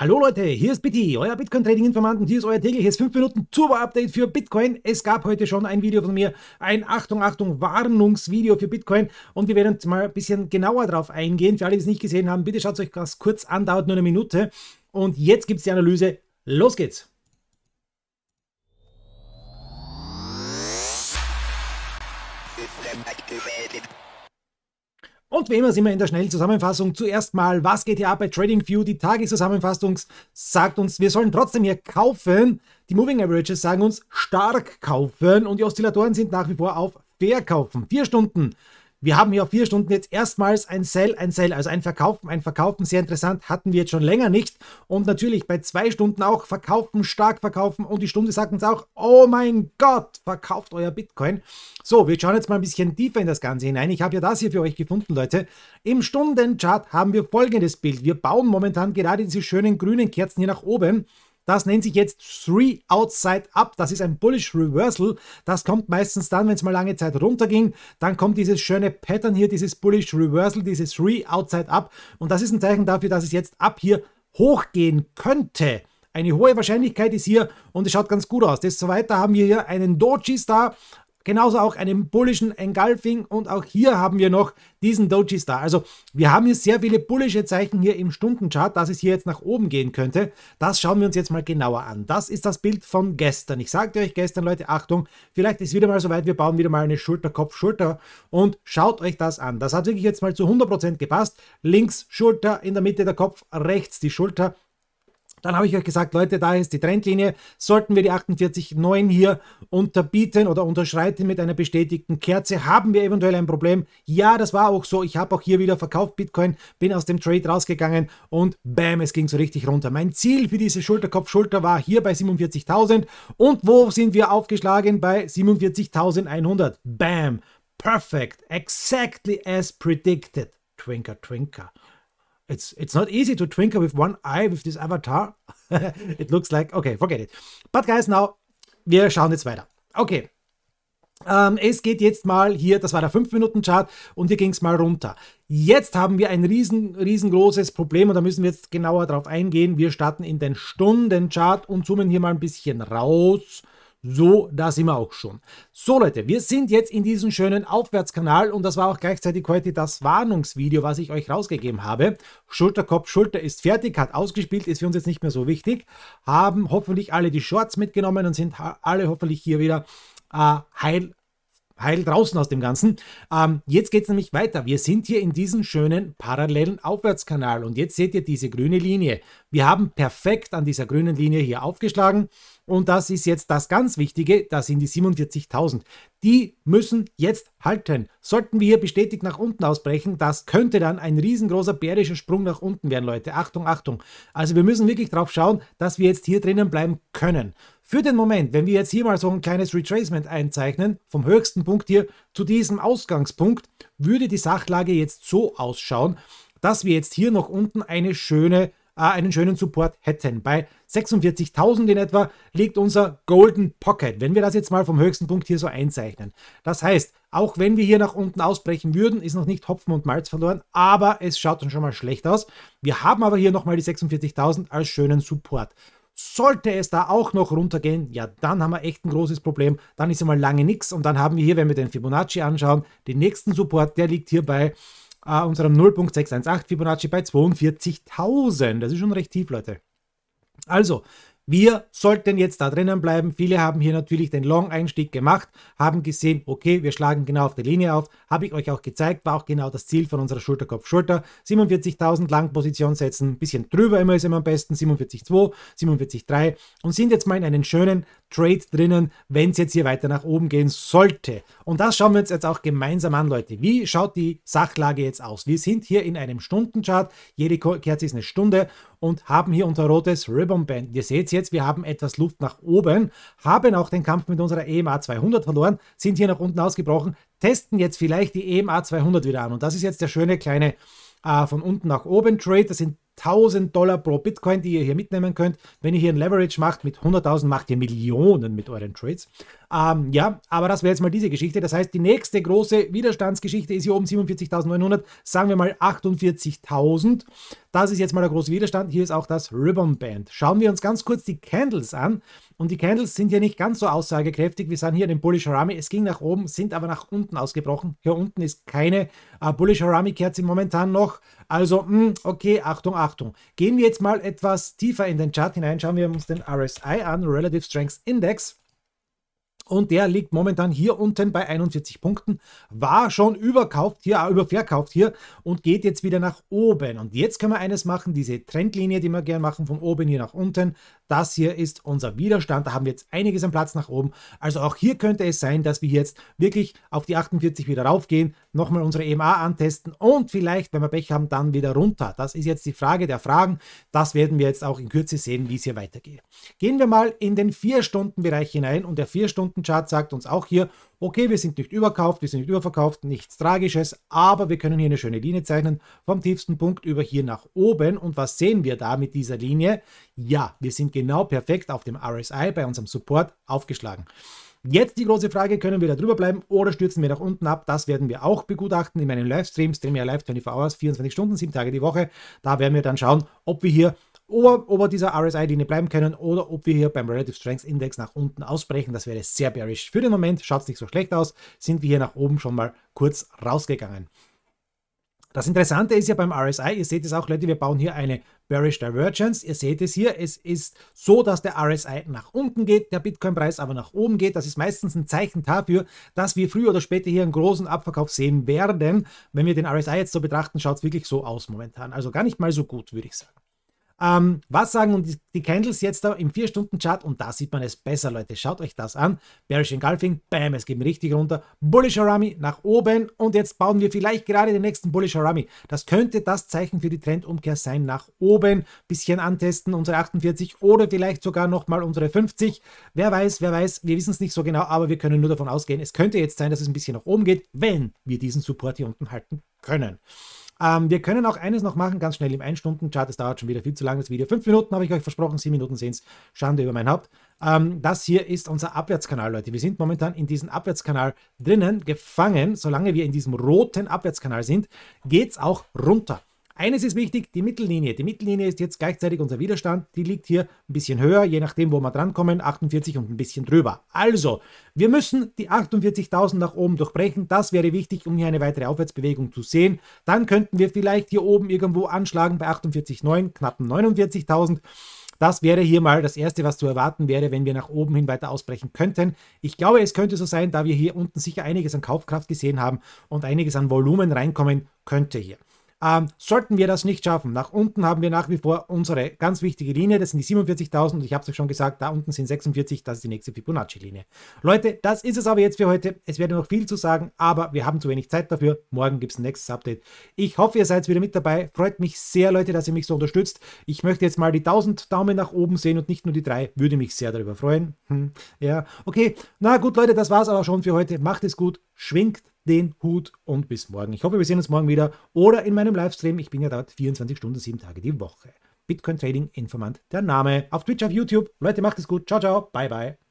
Hallo Leute, hier ist Bitty, euer Bitcoin Trading Informant und hier ist euer tägliches 5 Minuten Turbo Update für Bitcoin. Es gab heute schon ein Video von mir, ein Achtung, Achtung, Warnungsvideo für Bitcoin und wir werden mal ein bisschen genauer darauf eingehen. Für alle, die es nicht gesehen haben, bitte schaut es euch ganz kurz an, dauert nur eine Minute. Und jetzt gibt es die Analyse. Los geht's! Und wie immer sind wir in der schnellen Zusammenfassung. Zuerst mal, was geht hier ab bei TradingView? Die Tageszusammenfassung sagt uns, wir sollen trotzdem hier kaufen. Die Moving Averages sagen uns, stark kaufen. Und die Oszillatoren sind nach wie vor auf verkaufen. Vier Stunden wir haben hier auf vier Stunden jetzt erstmals ein Sell, ein Sell, also ein Verkaufen, ein Verkaufen, sehr interessant, hatten wir jetzt schon länger nicht. Und natürlich bei zwei Stunden auch Verkaufen, stark Verkaufen und die Stunde sagt uns auch, oh mein Gott, verkauft euer Bitcoin. So, wir schauen jetzt mal ein bisschen tiefer in das Ganze hinein. Ich habe ja das hier für euch gefunden, Leute. Im Stundenchart haben wir folgendes Bild. Wir bauen momentan gerade diese schönen grünen Kerzen hier nach oben. Das nennt sich jetzt Three Outside Up. Das ist ein Bullish Reversal. Das kommt meistens dann, wenn es mal lange Zeit runterging. Dann kommt dieses schöne Pattern hier, dieses Bullish Reversal, dieses Three Outside Up. Und das ist ein Zeichen dafür, dass es jetzt ab hier hochgehen könnte. Eine hohe Wahrscheinlichkeit ist hier und es schaut ganz gut aus. Desto weiter haben wir hier einen Doji-Star, Genauso auch einen bullischen Engulfing und auch hier haben wir noch diesen Doji Star. Also wir haben hier sehr viele bullische Zeichen hier im Stundenchart, dass es hier jetzt nach oben gehen könnte. Das schauen wir uns jetzt mal genauer an. Das ist das Bild von gestern. Ich sagte euch gestern, Leute, Achtung, vielleicht ist wieder mal soweit, wir bauen wieder mal eine Schulter, Kopf, Schulter und schaut euch das an. Das hat wirklich jetzt mal zu 100% gepasst. Links Schulter, in der Mitte der Kopf, rechts die Schulter dann habe ich euch gesagt, Leute, da ist die Trendlinie. Sollten wir die 48,9 hier unterbieten oder unterschreiten mit einer bestätigten Kerze, haben wir eventuell ein Problem. Ja, das war auch so. Ich habe auch hier wieder verkauft Bitcoin, bin aus dem Trade rausgegangen und bam, es ging so richtig runter. Mein Ziel für diese Schulterkopf-Schulter war hier bei 47.000. Und wo sind wir aufgeschlagen? Bei 47.100. Bam, perfect, exactly as predicted. Twinker, twinker it's it's not easy to twinkle with one eye with this avatar. it looks like, okay, forget it. But guys, now, wir schauen jetzt weiter. Okay. Ähm, es geht jetzt mal hier, das war der 5-Minuten-Chart und hier ging es mal runter. Jetzt haben wir ein riesen, riesengroßes Problem und da müssen wir jetzt genauer drauf eingehen. Wir starten in den Stunden-Chart und zoomen hier mal ein bisschen raus. So, da sind wir auch schon. So Leute, wir sind jetzt in diesem schönen Aufwärtskanal und das war auch gleichzeitig heute das Warnungsvideo, was ich euch rausgegeben habe. Schulterkopf, Schulter ist fertig, hat ausgespielt, ist für uns jetzt nicht mehr so wichtig. Haben hoffentlich alle die Shorts mitgenommen und sind alle hoffentlich hier wieder äh, heil heil draußen aus dem Ganzen. Ähm, jetzt geht es nämlich weiter. Wir sind hier in diesem schönen parallelen Aufwärtskanal und jetzt seht ihr diese grüne Linie. Wir haben perfekt an dieser grünen Linie hier aufgeschlagen und das ist jetzt das ganz Wichtige, das sind die 47.000 die müssen jetzt halten. Sollten wir hier bestätigt nach unten ausbrechen, das könnte dann ein riesengroßer bärischer Sprung nach unten werden, Leute. Achtung, Achtung. Also wir müssen wirklich darauf schauen, dass wir jetzt hier drinnen bleiben können. Für den Moment, wenn wir jetzt hier mal so ein kleines Retracement einzeichnen, vom höchsten Punkt hier zu diesem Ausgangspunkt, würde die Sachlage jetzt so ausschauen, dass wir jetzt hier noch unten eine schöne einen schönen Support hätten. Bei 46.000 in etwa liegt unser Golden Pocket, wenn wir das jetzt mal vom höchsten Punkt hier so einzeichnen. Das heißt, auch wenn wir hier nach unten ausbrechen würden, ist noch nicht Hopfen und Malz verloren, aber es schaut dann schon mal schlecht aus. Wir haben aber hier nochmal die 46.000 als schönen Support. Sollte es da auch noch runtergehen, ja, dann haben wir echt ein großes Problem. Dann ist einmal lange nichts und dann haben wir hier, wenn wir den Fibonacci anschauen, den nächsten Support, der liegt hier bei äh, unserem 0.618 Fibonacci bei 42.000. Das ist schon recht tief, Leute. Also, wir sollten jetzt da drinnen bleiben. Viele haben hier natürlich den Long-Einstieg gemacht, haben gesehen, okay, wir schlagen genau auf der Linie auf. Habe ich euch auch gezeigt, war auch genau das Ziel von unserer Schulterkopf-Schulter. 47.000 Langposition setzen, ein bisschen drüber immer ist immer am besten, 47,2, 47,3 und sind jetzt mal in einen schönen Trade drinnen, wenn es jetzt hier weiter nach oben gehen sollte. Und das schauen wir uns jetzt auch gemeinsam an, Leute. Wie schaut die Sachlage jetzt aus? Wir sind hier in einem Stundenchart. Jede Kerze ist eine Stunde und haben hier unser rotes Ribbon Band. Ihr seht jetzt, wir haben etwas Luft nach oben, haben auch den Kampf mit unserer EMA 200 verloren, sind hier nach unten ausgebrochen, testen jetzt vielleicht die EMA 200 wieder an. Und das ist jetzt der schöne kleine äh, von unten nach oben Trade. Das sind 1000 Dollar pro Bitcoin, die ihr hier mitnehmen könnt. Wenn ihr hier ein Leverage macht mit 100.000, macht ihr Millionen mit euren Trades. Ähm, ja, aber das wäre jetzt mal diese Geschichte. Das heißt, die nächste große Widerstandsgeschichte ist hier oben 47.900, sagen wir mal 48.000. Das ist jetzt mal der große Widerstand. Hier ist auch das Ribbon Band. Schauen wir uns ganz kurz die Candles an. Und die Candles sind ja nicht ganz so aussagekräftig. Wir sahen hier den Bullish Harami. Es ging nach oben, sind aber nach unten ausgebrochen. Hier unten ist keine äh, Bullish Harami-Kerze momentan noch. Also, mh, hm, okay, Achtung, Achtung. Gehen wir jetzt mal etwas tiefer in den Chart hinein. Schauen wir uns den RSI an, Relative Strengths Index und der liegt momentan hier unten bei 41 Punkten, war schon überkauft hier, äh, überverkauft hier und geht jetzt wieder nach oben. Und jetzt können wir eines machen, diese Trendlinie, die wir gerne machen, von oben hier nach unten, das hier ist unser Widerstand. Da haben wir jetzt einiges an Platz nach oben. Also auch hier könnte es sein, dass wir jetzt wirklich auf die 48 wieder raufgehen, nochmal unsere EMA antesten und vielleicht, wenn wir Pech haben, dann wieder runter. Das ist jetzt die Frage der Fragen. Das werden wir jetzt auch in Kürze sehen, wie es hier weitergeht. Gehen wir mal in den 4-Stunden-Bereich hinein und der 4-Stunden-Chart sagt uns auch hier, Okay, wir sind nicht überkauft, wir sind nicht überverkauft, nichts Tragisches, aber wir können hier eine schöne Linie zeichnen vom tiefsten Punkt über hier nach oben. Und was sehen wir da mit dieser Linie? Ja, wir sind genau perfekt auf dem RSI bei unserem Support aufgeschlagen. Jetzt die große Frage, können wir da drüber bleiben oder stürzen wir nach unten ab? Das werden wir auch begutachten in meinem Livestream, Stream ja live 24 Hours, 24 Stunden, 7 Tage die Woche. Da werden wir dann schauen, ob wir hier oder ob wir dieser RSI-Linie bleiben können oder ob wir hier beim Relative Strength Index nach unten ausbrechen. Das wäre sehr bearish. Für den Moment schaut es nicht so schlecht aus, sind wir hier nach oben schon mal kurz rausgegangen. Das Interessante ist ja beim RSI, ihr seht es auch, Leute, wir bauen hier eine Bearish Divergence. Ihr seht es hier, es ist so, dass der RSI nach unten geht, der Bitcoin-Preis aber nach oben geht. Das ist meistens ein Zeichen dafür, dass wir früher oder später hier einen großen Abverkauf sehen werden. Wenn wir den RSI jetzt so betrachten, schaut es wirklich so aus momentan. Also gar nicht mal so gut, würde ich sagen. Ähm, was sagen die, die Candles jetzt da im 4-Stunden-Chart? Und da sieht man es besser, Leute. Schaut euch das an. Bearish Engulfing, bam, es geht richtig runter. Bullish Harami nach oben. Und jetzt bauen wir vielleicht gerade den nächsten Bullish Harami. Das könnte das Zeichen für die Trendumkehr sein nach oben. Bisschen antesten, unsere 48 oder vielleicht sogar nochmal unsere 50. Wer weiß, wer weiß. Wir wissen es nicht so genau, aber wir können nur davon ausgehen, es könnte jetzt sein, dass es ein bisschen nach oben geht, wenn wir diesen Support hier unten halten können. Ähm, wir können auch eines noch machen, ganz schnell im 1-Stunden-Chart. Das dauert schon wieder viel zu lange, das Video. 5 Minuten habe ich euch versprochen, 7 Minuten sehen es. Schande über mein Haupt. Ähm, das hier ist unser Abwärtskanal, Leute. Wir sind momentan in diesem Abwärtskanal drinnen, gefangen. Solange wir in diesem roten Abwärtskanal sind, geht es auch runter. Eines ist wichtig, die Mittellinie. Die Mittellinie ist jetzt gleichzeitig unser Widerstand. Die liegt hier ein bisschen höher, je nachdem, wo wir drankommen, 48 und ein bisschen drüber. Also, wir müssen die 48.000 nach oben durchbrechen. Das wäre wichtig, um hier eine weitere Aufwärtsbewegung zu sehen. Dann könnten wir vielleicht hier oben irgendwo anschlagen bei 48,9, knappen 49.000. Das wäre hier mal das Erste, was zu erwarten wäre, wenn wir nach oben hin weiter ausbrechen könnten. Ich glaube, es könnte so sein, da wir hier unten sicher einiges an Kaufkraft gesehen haben und einiges an Volumen reinkommen könnte hier. Ähm, sollten wir das nicht schaffen, nach unten haben wir nach wie vor unsere ganz wichtige Linie, das sind die 47.000, und ich habe es euch schon gesagt, da unten sind 46, das ist die nächste Fibonacci-Linie. Leute, das ist es aber jetzt für heute. Es werde noch viel zu sagen, aber wir haben zu wenig Zeit dafür. Morgen gibt es ein nächstes Update. Ich hoffe, ihr seid wieder mit dabei. Freut mich sehr, Leute, dass ihr mich so unterstützt. Ich möchte jetzt mal die 1000 Daumen nach oben sehen und nicht nur die drei. Würde mich sehr darüber freuen. Hm, ja, okay. Na gut, Leute, das war es aber schon für heute. Macht es gut, schwingt den Hut und bis morgen. Ich hoffe, wir sehen uns morgen wieder oder in meinem Livestream. Ich bin ja dort 24 Stunden, 7 Tage die Woche. Bitcoin Trading Informant, der Name. Auf Twitch, auf YouTube. Leute, macht es gut. Ciao, ciao. Bye, bye.